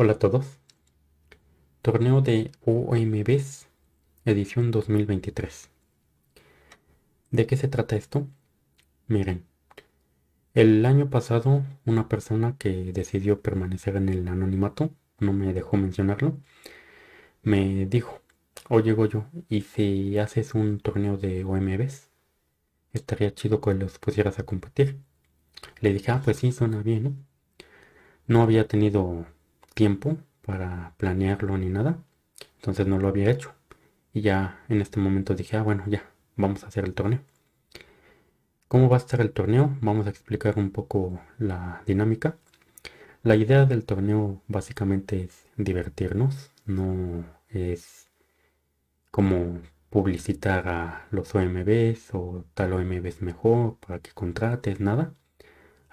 Hola a todos. Torneo de OMBs, edición 2023. ¿De qué se trata esto? Miren, el año pasado una persona que decidió permanecer en el anonimato, no me dejó mencionarlo, me dijo, oye Goyo, ¿y si haces un torneo de OMBs? Estaría chido que los pusieras a competir. Le dije, ah, pues sí, suena bien, ¿no? No había tenido tiempo para planearlo ni nada. Entonces no lo había hecho. Y ya en este momento dije, ah, bueno, ya, vamos a hacer el torneo. ¿Cómo va a estar el torneo? Vamos a explicar un poco la dinámica. La idea del torneo básicamente es divertirnos, no es como publicitar a los OMBs o tal OMB es mejor para que contrates, nada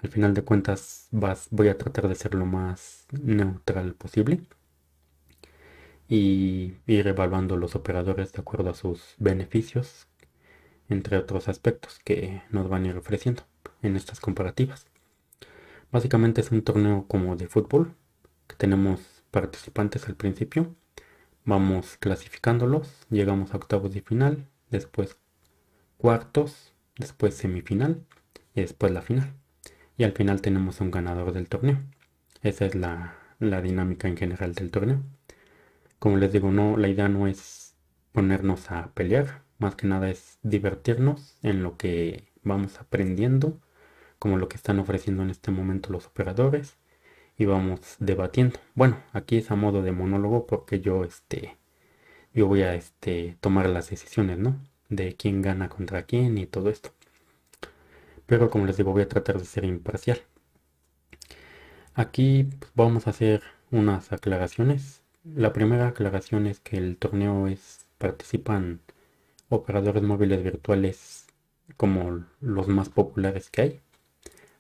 al final de cuentas voy a tratar de ser lo más neutral posible y ir evaluando los operadores de acuerdo a sus beneficios, entre otros aspectos que nos van a ir ofreciendo en estas comparativas. Básicamente es un torneo como de fútbol, que tenemos participantes al principio, vamos clasificándolos, llegamos a octavos de final, después cuartos, después semifinal y después la final y al final tenemos un ganador del torneo. Esa es la, dinámica en general del torneo. Como les digo, no, la idea no es ponernos a pelear, más que nada es divertirnos en lo que vamos aprendiendo, como lo que están ofreciendo en este momento los operadores, y vamos debatiendo. Bueno, aquí es a modo de monólogo porque yo este yo voy a este tomar las decisiones, ¿no? De quién gana contra quién y todo esto pero como les digo voy a tratar de ser imparcial. Aquí pues, vamos a hacer unas aclaraciones. La primera aclaración es que el torneo es participan operadores móviles virtuales como los más populares que hay.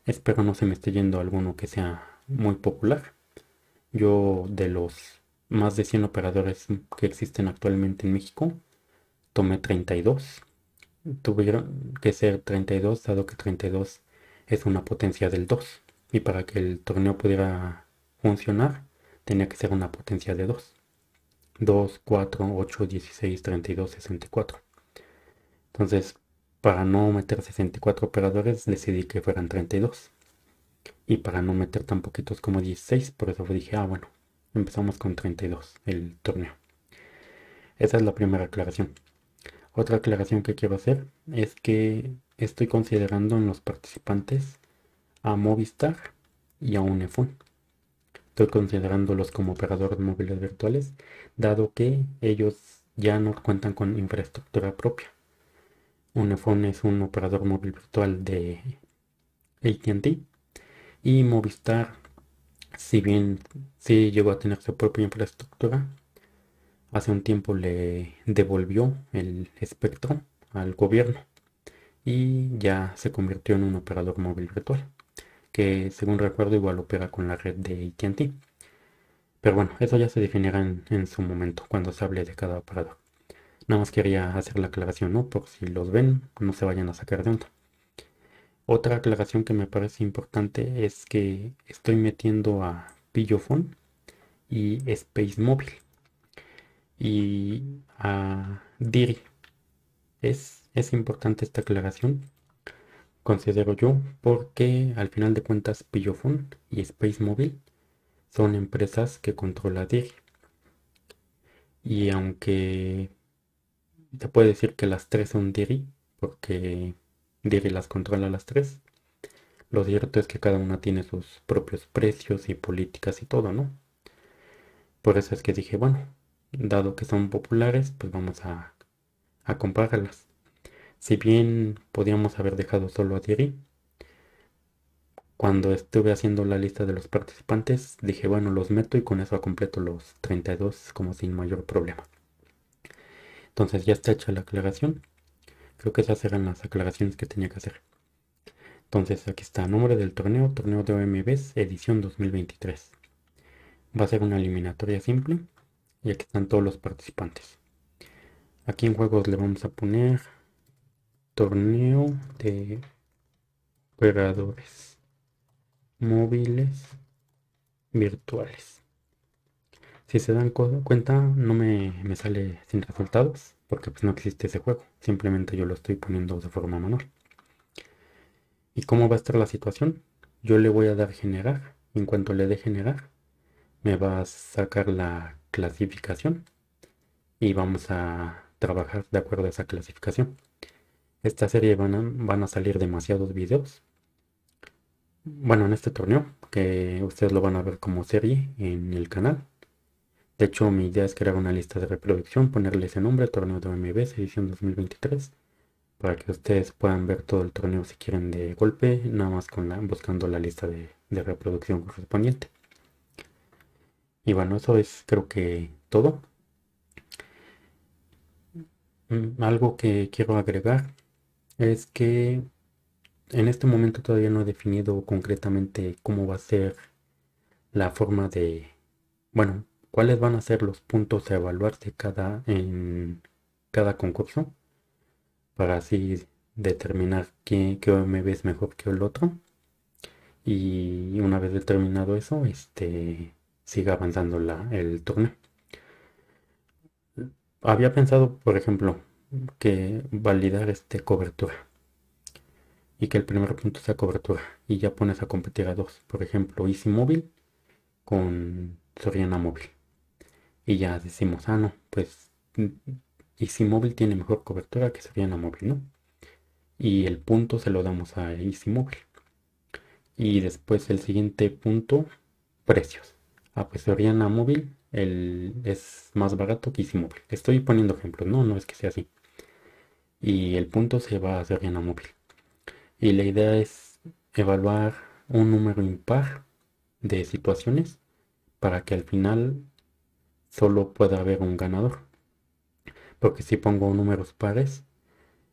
Espero no se me esté yendo alguno que sea muy popular. Yo de los más de 100 operadores que existen actualmente en México, tomé 32 tuvieron que ser 32, dado que 32 es una potencia del 2. Y para que el torneo pudiera funcionar, tenía que ser una potencia de 2. 2, 4, 8, 16, 32, 64. Entonces, para no meter 64 operadores, decidí que fueran 32. Y para no meter tan poquitos como 16, por eso dije, ah, bueno, empezamos con 32 el torneo. Esa es la primera aclaración. Otra aclaración que quiero hacer es que estoy considerando en los participantes a Movistar y a Unifone. Estoy considerándolos como operadores móviles virtuales, dado que ellos ya no cuentan con infraestructura propia. Unifone es un operador móvil virtual de ATT y Movistar, si bien sí llegó a tener su propia infraestructura, hace un tiempo le devolvió el espectro al gobierno y ya se convirtió en un operador móvil virtual que según recuerdo igual opera con la red de ATT. Pero bueno, eso ya se definirá en, su momento cuando se hable de cada operador. Nada más quería hacer la aclaración, ¿no? Por si los ven, no se vayan a sacar de onda. Otra aclaración que me parece importante es que estoy metiendo a Pillofon y Space Mobile y a Diri. Es, es importante esta aclaración, considero yo, porque al final de cuentas Pillofon y Space Mobile son empresas que controla Diri. Y aunque se puede decir que las tres son Diri, porque Diri las controla las tres, lo cierto es que cada una tiene sus propios precios y políticas y todo, ¿no? Por eso es que dije, bueno, dado que son populares, pues vamos a, comprarlas. Si bien podíamos haber dejado solo a Thierry, cuando estuve haciendo la lista de los participantes, dije, bueno, los meto y con eso completo los 32 como sin mayor problema. Entonces ya está hecha la aclaración. Creo que esas eran las aclaraciones que tenía que hacer. Entonces aquí está, nombre del torneo, torneo de OMBs, edición 2023. Va a ser una eliminatoria simple. Y aquí están todos los participantes. Aquí en juegos le vamos a poner torneo de operadores móviles virtuales. Si se dan cuenta, no me, sale sin resultados, porque pues no existe ese juego. Simplemente yo lo estoy poniendo de forma manual. ¿Y cómo va a estar la situación? Yo le voy a dar generar. En cuanto le dé generar, me va a sacar la clasificación y vamos a trabajar de acuerdo a esa clasificación. Esta serie van a, van a salir demasiados videos. Bueno, en este torneo, que ustedes lo van a ver como serie en el canal. De hecho, mi idea es crear una lista de reproducción, ponerle ese nombre, Torneo de MBS edición 2023, para que ustedes puedan ver todo el torneo si quieren de golpe, nada más con la, buscando la lista de reproducción correspondiente. Y bueno, eso es creo que todo. Mm, algo que quiero agregar es que en este momento todavía no he definido concretamente cómo va a ser la forma de, bueno, cuáles van a ser los puntos a evaluarse cada, en cada concurso para así determinar qué, qué OMB es mejor que el otro. Y una vez determinado eso, este, siga avanzando la, el torneo. Había pensado, por ejemplo, que validar este cobertura y que el primer punto sea cobertura y ya pones a competir a dos, por ejemplo, Easy Móvil con Soriana Móvil. Y ya decimos, ah, no, pues Easy Móvil tiene mejor cobertura que Soriana Móvil, ¿no? Y el punto se lo damos a Easy Móvil. Y después el siguiente punto, precios. Ah, pues a Móvil es más barato que si Móvil. Estoy poniendo ejemplos, no, no es que sea así. Y el punto se va a a Móvil. Y la idea es evaluar un número impar de situaciones para que al final solo pueda haber un ganador. Porque si pongo números pares,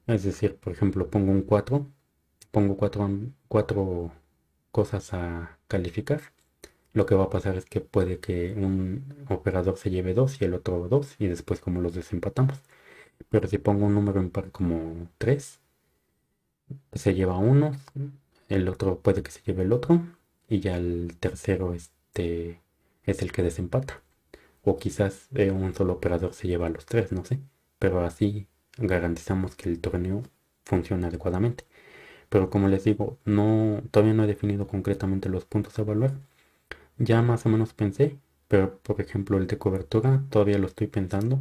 es decir, por ejemplo, pongo un 4, pongo 4, 4 cosas a calificar, lo que va a pasar es que puede que un operador se lleve dos y el otro dos y después como los desempatamos. Pero si pongo un número impar como 3, se lleva uno, el otro puede que se lleve el otro y ya el tercero este, es el que desempata. O quizás eh, un solo operador se lleva a los tres, no sé. Pero así garantizamos que el torneo funcione adecuadamente. Pero como les digo, no, todavía no he definido concretamente los puntos a evaluar ya más o menos pensé, pero por ejemplo el de cobertura todavía lo estoy pensando,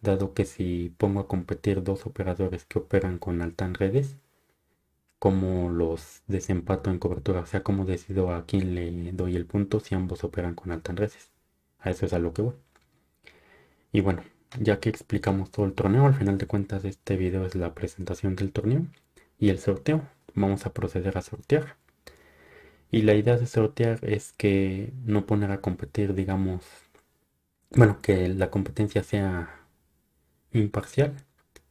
dado que si pongo a competir dos operadores que operan con en Redes, cómo los desempato en cobertura, o sea, cómo decido a quién le doy el punto si ambos operan con altas redes. A eso es a lo que voy. Y bueno, ya que explicamos todo el torneo, al final de cuentas este video es la presentación del torneo y el sorteo. Vamos a proceder a sortear. Y la idea de sortear es que no poner a competir, digamos, bueno, que la competencia sea imparcial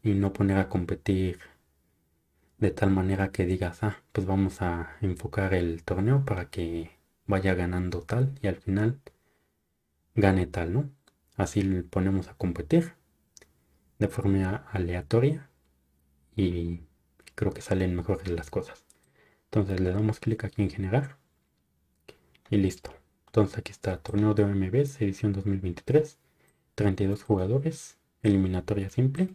y no poner a competir de tal manera que digas, ah, pues vamos a enfocar el torneo para que vaya ganando tal y al final gane tal, ¿no? Así le ponemos a competir de forma aleatoria y creo que salen mejores las cosas. Entonces le damos clic aquí en generar y listo. Entonces aquí está torneo de OMB edición 2023, 32 jugadores, eliminatoria simple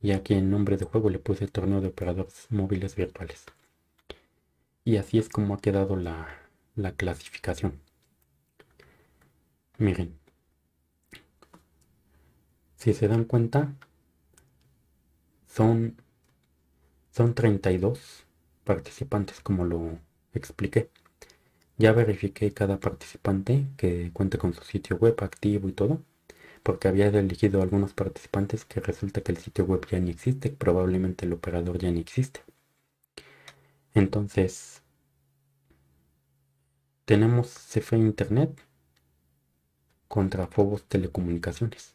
y aquí en nombre de juego le puse torneo de operadores móviles virtuales. Y así es como ha quedado la, clasificación. Miren, si se dan cuenta, son, son 32 participantes como lo expliqué. Ya verifiqué cada participante que cuente con su sitio web activo y todo, porque había elegido algunos participantes que resulta que el sitio web ya ni existe, probablemente el operador ya ni existe. Entonces, tenemos CFE Internet contra Fobos Telecomunicaciones.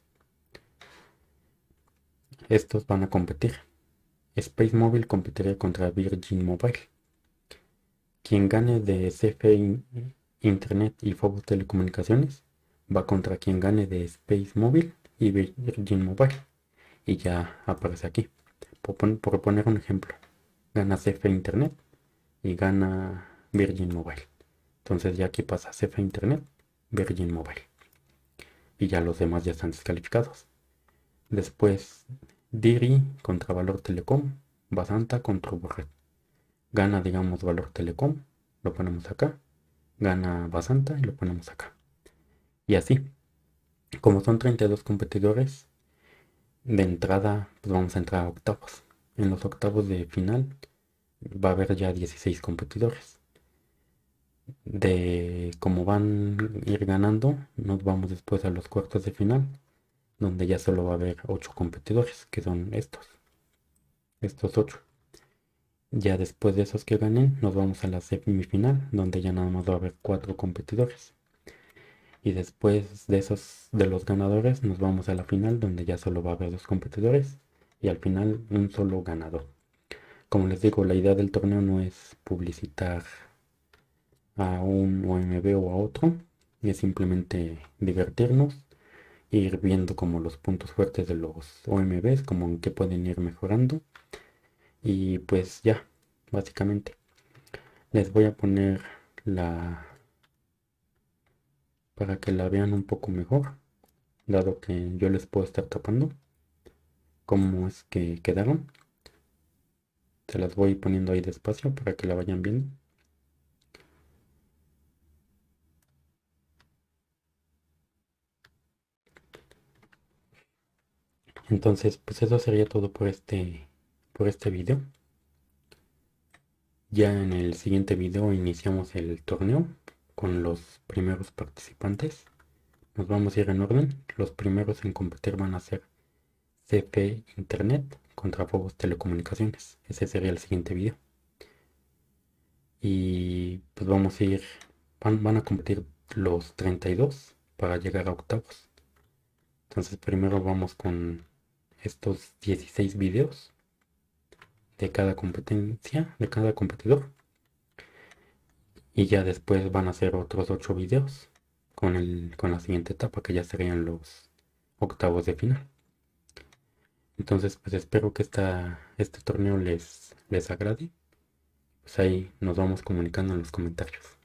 Estos van a competir. Space Mobile competiría contra Virgin Mobile. Quien gane de CFE Internet y Fobo Telecomunicaciones va contra quien gane de Space Mobile y Virgin Mobile. Y ya aparece aquí. Por, por poner un ejemplo, gana CFE Internet y gana Virgin Mobile. Entonces ya aquí pasa CFE Internet, Virgin Mobile. Y ya los demás ya están descalificados. Después DIRI contra valor telecom, Basanta contra Burret. Gana, digamos, valor telecom, lo ponemos acá. Gana Basanta y lo ponemos acá. Y así. Como son 32 competidores, de entrada pues vamos a entrar a octavos. En los octavos de final va a haber ya 16 competidores. De cómo van a ir ganando, nos vamos después a los cuartos de final donde ya solo va a haber 8 competidores, que son estos, estos ocho. Ya después de esos que ganen, nos vamos a la semifinal, donde ya nada más va a haber 4 competidores. Y después de esos, de los ganadores, nos vamos a la final, donde ya solo va a haber dos competidores. Y al final, un solo ganador. Como les digo, la idea del torneo no es publicitar a un OMB o a otro, es simplemente divertirnos ir viendo como los puntos fuertes de los OMBs, como en qué pueden ir mejorando. Y pues ya, básicamente. Les voy a poner la... para que la vean un poco mejor, dado que yo les puedo estar tapando cómo es que quedaron. Se las voy poniendo ahí despacio para que la vayan viendo. Entonces, pues eso sería todo por este, por este video. Ya en el siguiente video iniciamos el torneo con los primeros participantes. Nos vamos a ir en orden. Los primeros en competir van a ser CP Internet contra Fobos Telecomunicaciones. Ese sería el siguiente video. Y pues vamos a ir, van a competir los 32 para llegar a octavos. Entonces primero vamos con estos 16 videos de cada competencia, de cada competidor. Y ya después van a hacer otros 8 videos con, el, con la siguiente etapa, que ya serían los octavos de final. Entonces, pues espero que esta, este torneo les, les agrade. Pues ahí nos vamos comunicando en los comentarios.